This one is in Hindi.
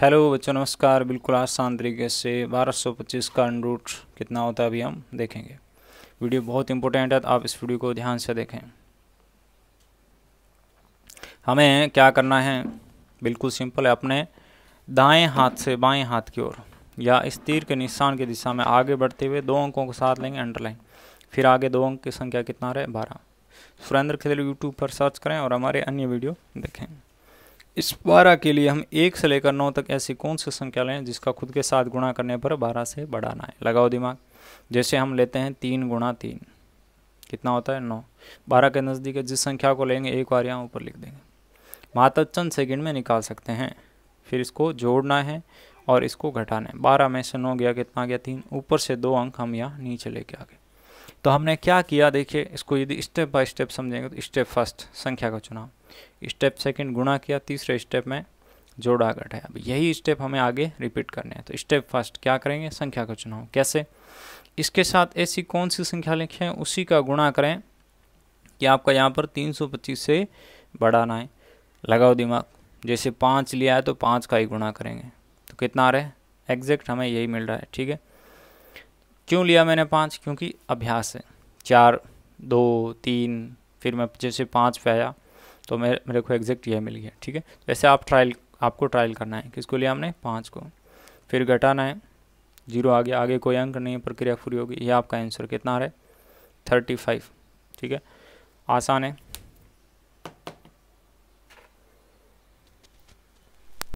हेलो बच्चों नमस्कार बिल्कुल आसान तरीके से 1225 का अंड रूट कितना होता है अभी हम देखेंगे वीडियो बहुत इंपॉर्टेंट है तो आप इस वीडियो को ध्यान से देखें हमें क्या करना है बिल्कुल सिंपल है अपने दाएं हाथ से बाएं हाथ की ओर या इस तीर के निशान की दिशा में आगे बढ़ते हुए दो अंकों के साथ लेंगे अंडरलाइन फिर आगे दो अंक की संख्या कितना रहे बारह सुरेंद्र खेल यूट्यूब पर सर्च करें और हमारे अन्य वीडियो देखें इस बारह के लिए हम एक से लेकर नौ तक ऐसी कौन सी संख्या लें जिसका खुद के साथ गुणा करने पर बारह से बढ़ाना है लगाओ दिमाग जैसे हम लेते हैं तीन गुणा तीन कितना होता है नौ बारह के नज़दीक जिस संख्या को लेंगे एक बार यहाँ ऊपर लिख देंगे मात्र चंद सेकेंड में निकाल सकते हैं फिर इसको जोड़ना है और इसको घटाना है बारह में से नौ गया कितना गया तीन ऊपर से दो अंक हम यहाँ नीचे लेके आ गए तो हमने क्या किया देखिए इसको यदि स्टेप बाय स्टेप समझेंगे तो स्टेप फर्स्ट संख्या का चुनाव स्टेप सेकंड गुणा किया तीसरे स्टेप में जोड़ा घटाया अब यही स्टेप हमें आगे रिपीट करने हैं तो स्टेप फर्स्ट क्या करेंगे संख्या का चुनाव कैसे इसके साथ ऐसी कौन सी संख्या लिखें उसी का गुणा करें कि आपका यहाँ पर पच्चीस से बड़ा ना है लगाओ दिमाग जैसे पाँच लिया है तो पाँच का ही गुणा करेंगे तो कितना आ रहा है एग्जैक्ट हमें यही मिल रहा है ठीक है क्यों लिया मैंने पाँच क्योंकि अभ्यास है चार दो तीन फिर मैं जैसे पाँच पे आया तो मेरे मेरे को एग्जैक्ट यह मिल गया ठीक है वैसे आप ट्रायल आपको ट्रायल करना है किसको लिया हमने पाँच को फिर घटाना है जीरो आ गया आगे कोई अंक नहीं है प्रक्रिया पूरी होगी यह आपका आंसर कितना आ रहा है थर्टी फाइव ठीक है आसान है